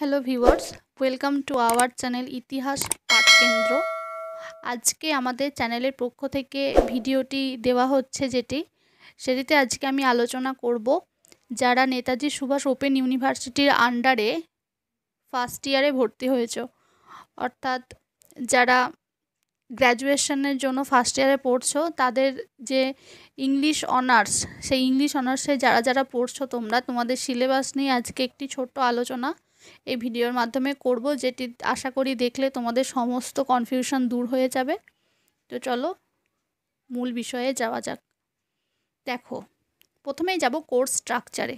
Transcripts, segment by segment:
hello viewers welcome to our channel ইতিহাস পাঠকেন্দ্র আজকে আমাদের চ্যানেলের পক্ষ থেকে ভিডিওটি দেওয়া হচ্ছে যেটি সেটিতে আজকে আমি আলোচনা করব যারা নেতাজি সুভাষ ওপেন ইউনিভার্সিটির আন্ডারে ফার্স্ট ইয়ারে ভর্তি হয়েছ অর্থাৎ যারা গ্র্যাজুয়েশনের জন্য ফার্স্ট ইয়ারে পড়ছো তাদের যে ইংলিশ অনার্স সেই ইংলিশ অনার্সে যারা যারা পড়ছো তোমরা তোমাদের সিলেবাস নিয়ে আজকে একটি ছোট্ট আলোচনা এই ভিডিওর মাধ্যমে করব যেটি আশা করি দেখলে তোমাদের সমস্ত কনফিউশন দূর হয়ে যাবে তো চলো মূল বিষয়ে যাওয়া যাক দেখো প্রথমেই যাব কোর্স স্ট্রাকচারে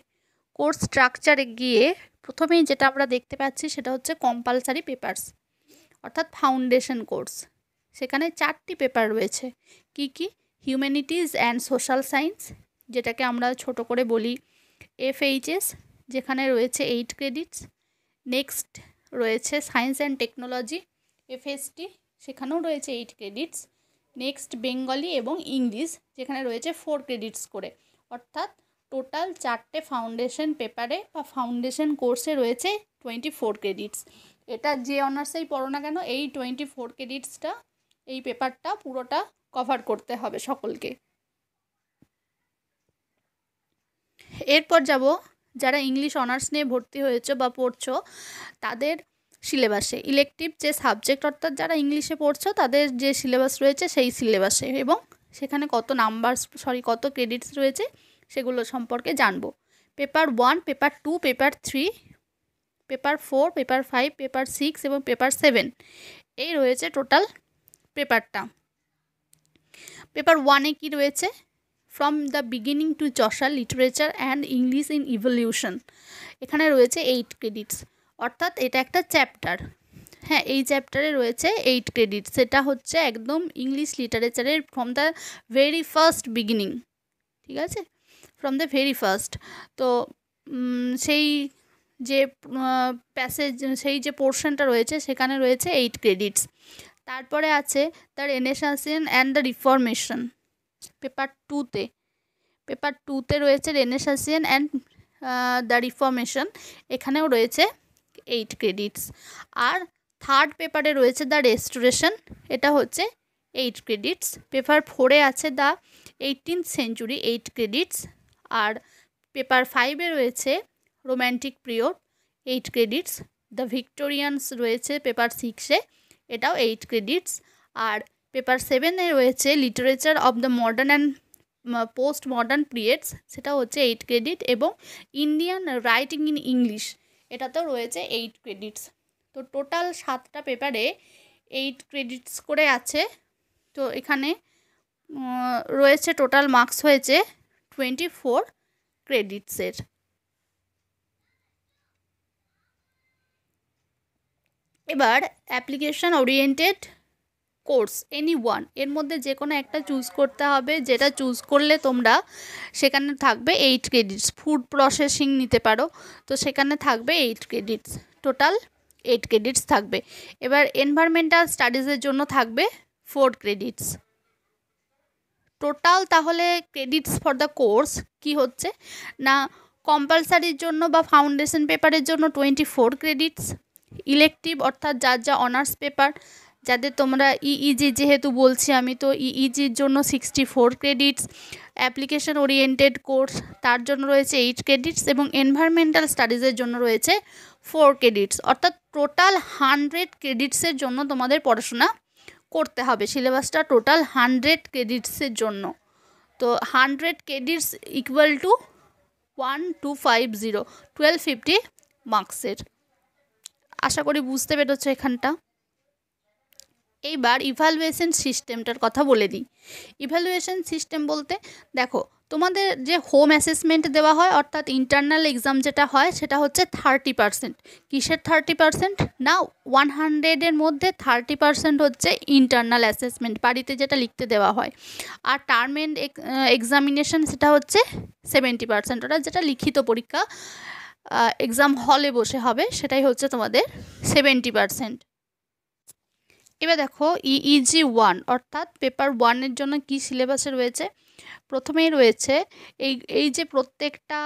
কোর্স স্ট্রাকচারে গিয়ে প্রথমেই যেটা আমরা দেখতে পাচ্ছি সেটা হচ্ছে কম্পালসারি পেপার্স অর্থাৎ ফাউন্ডেশন কোর্স সেখানে চারটি পেপার রয়েছে কি কি হিউম্যানিটিজ অ্যান্ড সোশ্যাল সায়েন্স যেটাকে আমরা ছোট করে বলি এফএইচএস যেখানে রয়েছে এইট ক্রেডিটস নেক্সট রয়েছে সায়েন্স অ্যান্ড টেকনোলজি এফএসটি সেখানেও রয়েছে এইট ক্রেডিটস নেক্সট বেঙ্গলি এবং ইংলিশ যেখানে রয়েছে ফোর ক্রেডিটস করে অর্থাৎ টোটাল চারটে ফাউন্ডেশন পেপারে বা ফাউন্ডেশন কোর্সে রয়েছে টোয়েন্টি ফোর ক্রেডিটস এটা যে অনার্সেই পড়ো না কেন এই টোয়েন্টি ফোর ক্রেডিটসটা এই পেপারটা পুরোটা কভার করতে হবে সকলকে এরপর যাব যারা ইংলিশ অনার্স নিয়ে ভর্তি হয়েছে বা পড়ছো তাদের সিলেবাসে ইলেকটিভ যে সাবজেক্ট অর্থাৎ যারা ইংলিশে পড়ছো তাদের যে সিলেবাস রয়েছে সেই সিলেবাসে এবং সেখানে কত নাম্বার সরি কত ক্রেডিটস রয়েছে সেগুলো সম্পর্কে জানবো paper one paper two paper three paper four paper five paper six এবং পেপার সেভেন এই রয়েছে টোটাল পেপারটা পেপার ওয়ানে কি রয়েছে from the beginning to Chaucer literature and English in evolution এখানে রয়েছে এইট ক্রেডিটস অর্থাৎ এটা একটা চ্যাপ্টার হ্যাঁ এই চ্যাপ্টারে রয়েছে এইট ক্রেডিট সেটা হচ্ছে একদম ইংলিশ লিটারেচারের from the very first beginning ঠিক আছে ফ্রম দ্য ভেরি ফার্স্ট তো সেই যে প্যাসেজ সেই যে পোর্শনটা রয়েছে সেখানে রয়েছে এইট ক্রেডিটস তারপরে আছে the Renaissance and the Reformation paper টুতে পেপার টুতে রয়েছে রেনেসাসিয়ান অ্যান্ড দ্য রিফর্মেশন এখানেও রয়েছে এইট ক্রেডিটস আর থার্ড পেপারে রয়েছে দ্য রেস্টোরেশন এটা হচ্ছে এইট ক্রেডিটস পেপার ফোরে আছে the eighteen century eight credits আর পেপার ফাইভে রয়েছে romantic period eight credits the Victorians রয়েছে পেপার সিক্সে এটাও এইট ক্রেডিটস আর পেপার সেভেনে রয়েছে literature of the modern and post modern periods সেটা হচ্ছে এইট ক্রেডিট এবং ইন্ডিয়ান রাইটিং ইন ইংলিশ এটাতেও রয়েছে এইট ক্রেডিটস তো টোটাল সাতটা পেপারে এইট ক্রেডিটস করে আছে তো এখানে রয়েছে টোটাল মার্কস হয়েছে টোয়েন্টি ফোর ক্রেডিটসের এবার application oriented course any one এর মধ্যে যে কোনো একটা চুজ করতে হবে যেটা চুজ করলে তোমরা সেখানে থাকবে এইট ক্রেডিটস ফুড প্রসেসিং নিতে পারো তো সেখানে থাকবে eight credits total eight credits থাকবে এবার এনভায়রনমেন্টাল স্টাডিজের জন্য থাকবে ফোর ক্রেডিটস টোটাল তাহলে ক্রেডিটস ফর দ্য কোর্স কি হচ্ছে না কম্পালসারির জন্য বা ফাউন্ডেশন পেপারের জন্য টোয়েন্টি ফোর ক্রেডিটস ইলেকটিভ অর্থাৎ যার যা অনার্স পেপার যাদের তোমরা ইইজি e e যেহেতু বলছি আমি তো ইইজির e জন্য sixty four credits application oriented course তার জন্য রয়েছে এইট ক্রেডিটস এবং এনভায়রনমেন্টাল স্টাডিজের জন্য রয়েছে ফোর ক্রেডিটস অর্থাৎ টোটাল হান্ড্রেড ক্রেডিটসের জন্য তোমাদের পড়াশোনা করতে হবে সিলেবাসটা টোটাল হান্ড্রেড ক্রেডিটসের জন্য তো hundred credits equal to one two five zero twelve fifty মার্কসের আশা করি বুঝতে পেরেছো এখানটা এইবার ইভ্যালুয়েশন সিস্টেমটার কথা বলে দিই ইভ্যালুয়েশন সিস্টেম বলতে দেখো তোমাদের যে হোম অ্যাসেসমেন্ট দেওয়া হয় অর্থাৎ ইন্টারনাল এক্সাম যেটা হয় সেটা হচ্ছে থার্টি পারসেন্ট কিসের থার্টি পারসেন্ট না ওয়ান হান্ড্রেডের মধ্যে থার্টি পারসেন্ট হচ্ছে ইন্টারনাল অ্যাসেসমেন্ট বাড়িতে যেটা লিখতে দেওয়া হয় আর টার্ম এন্ড এক্সামিনেশন সেটা হচ্ছে সেভেন্টি পারসেন্ট ওটা যেটা লিখিত পরীক্ষা এক্সাম হলে বসে হবে সেটাই হচ্ছে তোমাদের সেভেন্টি পারসেন্ট এবার দেখো ইজি ওয়ান e অর্থাৎ পেপার ওয়ানের জন্য কি সিলেবাসে রয়েছে প্রথমেই রয়েছে এই এই যে প্রত্যেকটা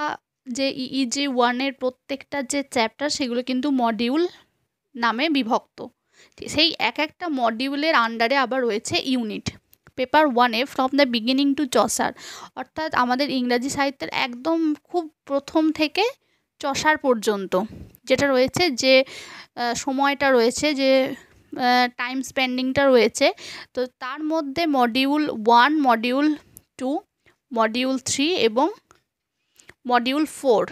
যে ইজি ওয়ানের e প্রত্যেকটা যে চ্যাপ্টার সেগুলো কিন্তু মডিউল নামে বিভক্ত সেই এক একটা মডিউলের আন্ডারে আবার রয়েছে ইউনিট পেপার ওয়ানে from the beginning to Chaucer অর্থাৎ আমাদের ইংরাজি সাহিত্যের একদম খুব প্রথম থেকে চসার পর্যন্ত যেটা রয়েছে যে সময়টা রয়েছে যে টাইম স্পেন্ডিংটা রয়েছে তো তার মধ্যে module one module two module three এবং মডিউল ফোর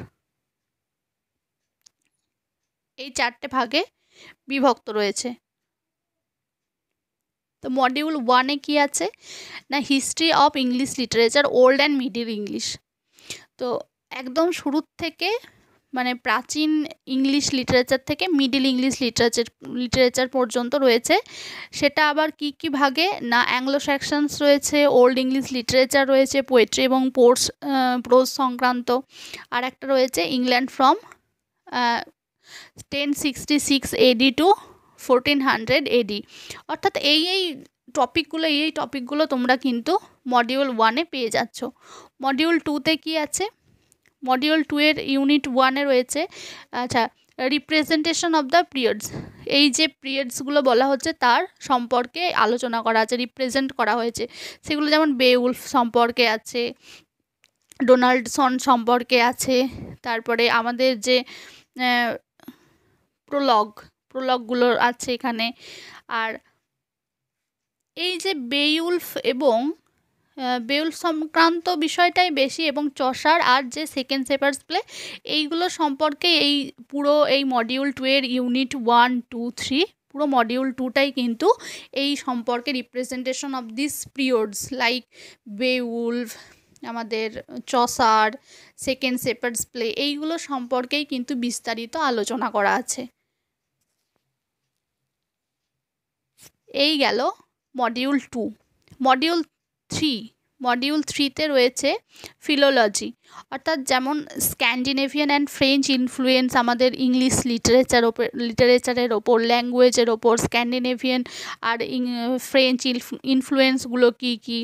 এই চারটে ভাগে বিভক্ত রয়েছে তো মডিউল ওয়ানে কি আছে না history of English literature old and middle English তো একদম শুরুর থেকে মানে প্রাচীন ইংলিশ লিটারেচার থেকে মিডিল ইংলিশ লিটারেচার লিটারেচার পর্যন্ত রয়েছে সেটা আবার কি কি ভাগে না অ্যাংলো স্যাকশনস রয়েছে ওল্ড ইংলিশ লিটারেচার রয়েছে পোয়েট্রি এবং পোর্স প্রোজ সংক্রান্ত আর একটা রয়েছে England from ten sixty six AD to fourteen hundred AD অর্থাৎ এই এই টপিকগুলো এই এই টপিকগুলো তোমরা কিন্তু মডিউল ওয়ানে পেয়ে যাচ্ছ মডিউল টুতে কি আছে মডিউল টু এর ইউনিট ওয়ানে রয়েছে আচ্ছা রিপ্রেজেন্টেশন অফ দ্য পিরিয়ডস এই যে পিরিয়ডসগুলো বলা হচ্ছে তার সম্পর্কে আলোচনা করা আছে রিপ্রেজেন্ট করা হয়েছে সেগুলো যেমন বেউলফ সম্পর্কে আছে ডোনাল্ডসন সম্পর্কে আছে তারপরে আমাদের যে প্রলগ প্রলগগুলো আছে এখানে আর এই যে বেউলফ এবং বেউল সংক্রান্ত বিষয়টাই বেশি এবং চষার আর যে সেকেন্ড সেপার্স প্লে এইগুলো সম্পর্কে এই পুরো এই মডিউল টু এর ইউনিট ওয়ান টু থ্রি পুরো মডিউল টুটাই কিন্তু এই সম্পর্কে representation of this periods like Beowulf আমাদের চসার সেকেন্ড সেপার্স প্লে এইগুলো সম্পর্কেই কিন্তু বিস্তারিত আলোচনা করা আছে এই গেল module two module three module থ্রিতে রয়েছে ফিলোলজি অর্থাৎ যেমন স্ক্যান্ডিনেভিয়ান অ্যান্ড ফ্রেঞ্চ ইনফ্লুয়েন্স আমাদের ইংলিশ লিটারেচার ওপর লিটারেচারের ওপর ল্যাঙ্গুয়েজের ওপর স্ক্যান্ডিনেভিয়ান আর ফ্রেঞ্চ ইনফ্লুয়েন্সগুলো কী কী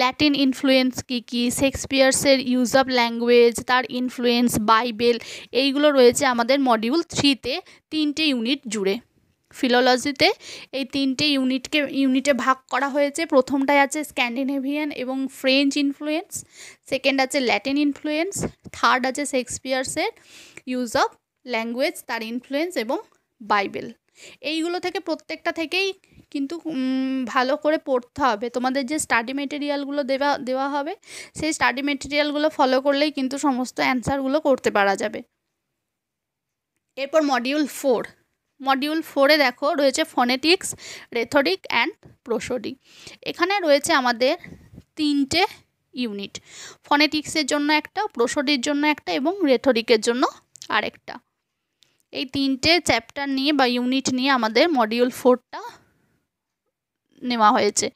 ল্যাটিন ইনফ্লুয়েন্স কী কী শেক্সপিয়ার্সের ইউজ অফ ল্যাঙ্গুয়েজ তার ইনফ্লুয়েন্স বাইবেল এইগুলো রয়েছে আমাদের মডিউল থ্রিতে তিনটে ইউনিট জুড়ে ফিলোলজিতে এই তিনটে ইউনিটকে ইউনিটে ভাগ করা হয়েছে প্রথমটায় আছে স্ক্যান্ডিনেভিয়ান এবং ফ্রেঞ্চ ইনফ্লুয়েন্স সেকেন্ড আছে ল্যাটিন ইনফ্লুয়েন্স থার্ড আছে শেক্সপিয়ার্সের ইউজ অফ ল্যাঙ্গুয়েজ তার ইনফ্লুয়েন্স এবং বাইবেল এইগুলো থেকে প্রত্যেকটা থেকেই কিন্তু ভালো করে পড়তে হবে তোমাদের যে স্টাডি মেটেরিয়ালগুলো দেওয়া দেওয়া হবে সেই স্টাডি মেটেরিয়ালগুলো ফলো করলেই কিন্তু সমস্ত অ্যান্সারগুলো করতে পারা যাবে এরপর মডিউল ফোর মডিউল ফোরে দেখো রয়েছে ফনেটিক্স রেথরিক অ্যান্ড প্রসডি এখানে রয়েছে আমাদের তিনটে ইউনিট ফনেটিক্সের জন্য একটা প্রসডির জন্য একটা এবং রেথরিকের জন্য আরেকটা এই তিনটে চ্যাপ্টার নিয়ে বা ইউনিট নিয়ে আমাদের মডিউল ফোরটা নেওয়া হয়েছে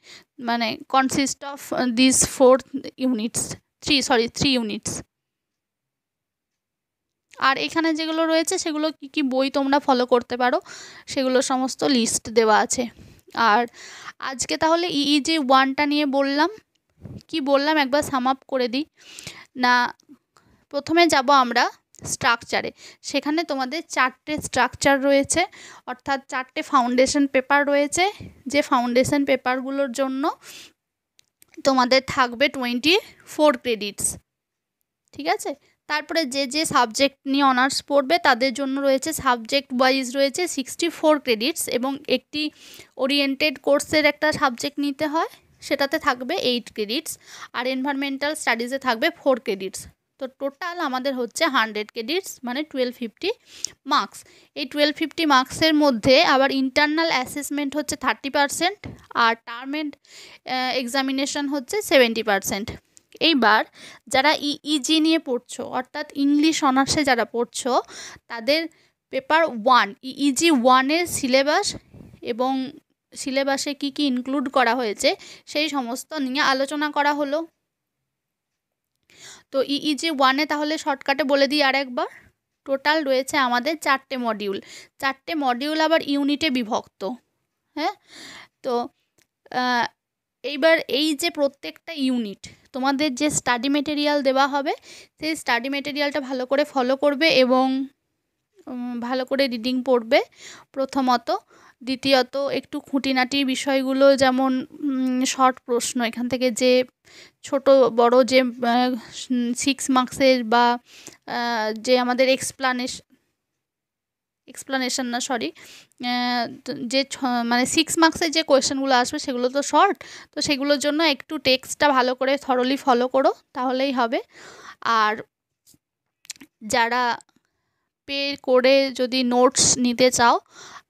মানে consist of this four units three sorry three units আর এখানে যেগুলো রয়েছে সেগুলো কি কি বই তোমরা ফলো করতে পারো সেগুলো সমস্ত লিস্ট দেওয়া আছে আর আজকে তাহলে ই যে ওয়ানটা নিয়ে বললাম কি বললাম একবার সাম আপ করে দিই না প্রথমে যাব আমরা স্ট্রাকচারে সেখানে তোমাদের চারটে স্ট্রাকচার রয়েছে অর্থাৎ চারটে ফাউন্ডেশন পেপার রয়েছে যে ফাউন্ডেশন পেপারগুলোর জন্য তোমাদের থাকবে টোয়েন্টি ফোর ক্রেডিটস ঠিক আছে তারপরে যে যে সাবজেক্ট নিয়ে অনার্স পড়বে তাদের জন্য রয়েছে সাবজেক্ট ওয়াইজ রয়েছে সিক্সটি ফোর ক্রেডিটস এবং একটি ওরিয়েন্টেড কোর্সের একটা সাবজেক্ট নিতে হয় সেটাতে থাকবে এইট ক্রেডিটস আর এনভায়রনমেন্টাল স্টাডিজে থাকবে ফোর ক্রেডিটস তো টোটাল আমাদের হচ্ছে হান্ড্রেড ক্রেডিটস মানে টুয়েলভ ফিফটি মার্কস এই টুয়েলভ ফিফটি মার্কসের মধ্যে আবার ইন্টারনাল অ্যাসেসমেন্ট হচ্ছে থার্টি পারসেন্ট আর টার্ম এন্ড এক্সামিনেশন হচ্ছে সেভেন্টি পারসেন্ট এইবার যারা ইইজি e নিয়ে পড়ছো অর্থাৎ ইংলিশ অনার্সে যারা পড়ছো তাদের পেপার ওয়ান ইইজি ওয়ানের সিলেবাস এবং সিলেবাসে কি কি ইনক্লুড করা হয়েছে সেই সমস্ত নিয়ে আলোচনা করা হলো তো ইইজি e ওয়ানে তাহলে শর্টকাটে বলে দিই আর একবার টোটাল রয়েছে আমাদের চারটে মডিউল চারটে মডিউল আবার ইউনিটে বিভক্ত হ্যাঁ তো এইবার এই যে প্রত্যেকটা ইউনিট তোমাদের যে স্টাডি মেটেরিয়াল দেওয়া হবে সেই স্টাডি মেটেরিয়ালটা ভালো করে ফলো করবে এবং ভালো করে রিডিং পড়বে প্রথমত দ্বিতীয়ত একটু খুঁটিনাটি বিষয়গুলো যেমন শর্ট প্রশ্ন এখান থেকে যে ছোট বড় যে সিক্স মার্কসের বা যে আমাদের এক্সপ্লানেশ এক্সপ্লানেশন না সরি যে মানে সিক্স মার্কসের যে কোয়েশ্চেনগুলো আসবে সেগুলো তো শর্ট তো সেগুলোর জন্য একটু টেক্সটটা ভালো করে থরলি ফলো করো তাহলেই হবে আর যারা পে করে যদি নোটস নিতে চাও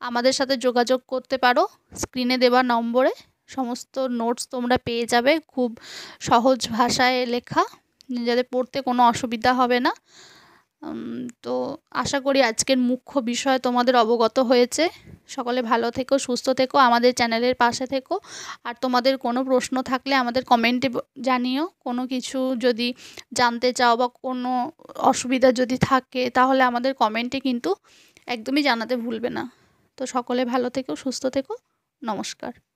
আমাদের সাথে যোগাযোগ করতে পারো স্ক্রিনে দেওয়া নম্বরে সমস্ত নোটস তোমরা পেয়ে যাবে খুব সহজ ভাষায় লেখা যাতে পড়তে কোনো অসুবিধা হবে না তো আশা করি আজকের মুখ্য বিষয় তোমাদের অবগত হয়েছে সকলে ভালো থেকো সুস্থ থেকো আমাদের চ্যানেলের পাশে থেকো আর তোমাদের কোনো প্রশ্ন থাকলে আমাদের কমেন্টে জানিও কোনো কিছু যদি জানতে চাও বা কোনো অসুবিধা যদি থাকে তাহলে আমাদের কমেন্টে কিন্তু একদমই জানাতে ভুলবে না তো সকলে ভালো থেকো সুস্থ থেকো নমস্কার